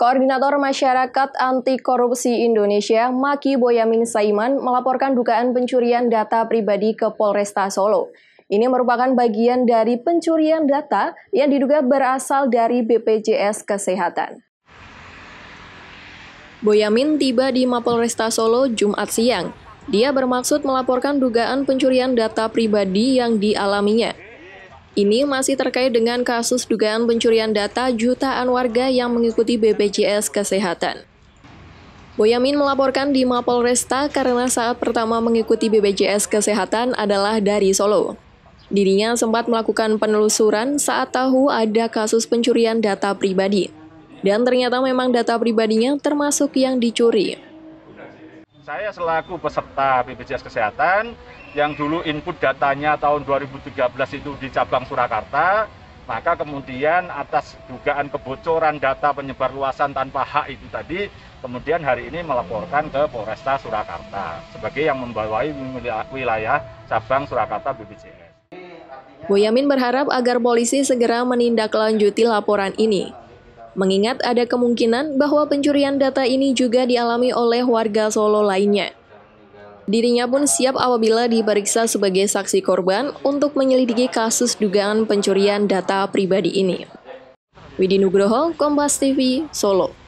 Koordinator Masyarakat Anti Korupsi Indonesia, Maki Boyamin Saiman, melaporkan dugaan pencurian data pribadi ke Polresta Solo. Ini merupakan bagian dari pencurian data yang diduga berasal dari BPJS Kesehatan. Boyamin tiba di Mapolresta Solo Jumat siang. Dia bermaksud melaporkan dugaan pencurian data pribadi yang dialaminya. Ini masih terkait dengan kasus dugaan pencurian data jutaan warga yang mengikuti BPJS Kesehatan. Boyamin melaporkan di Mapolresta karena saat pertama mengikuti BPJS Kesehatan adalah dari Solo. Dirinya sempat melakukan penelusuran saat tahu ada kasus pencurian data pribadi. Dan ternyata memang data pribadinya termasuk yang dicuri saya selaku peserta bpjs kesehatan yang dulu input datanya tahun 2013 itu di cabang surakarta maka kemudian atas dugaan kebocoran data penyebar luasan tanpa hak itu tadi kemudian hari ini melaporkan ke Polresta Surakarta sebagai yang membawai wilayah cabang Surakarta BPJS. Boyamin berharap agar polisi segera menindaklanjuti laporan ini Mengingat ada kemungkinan bahwa pencurian data ini juga dialami oleh warga Solo lainnya. Dirinya pun siap apabila diperiksa sebagai saksi korban untuk menyelidiki kasus dugaan pencurian data pribadi ini. Widi Nugroho, Kompas TV, Solo.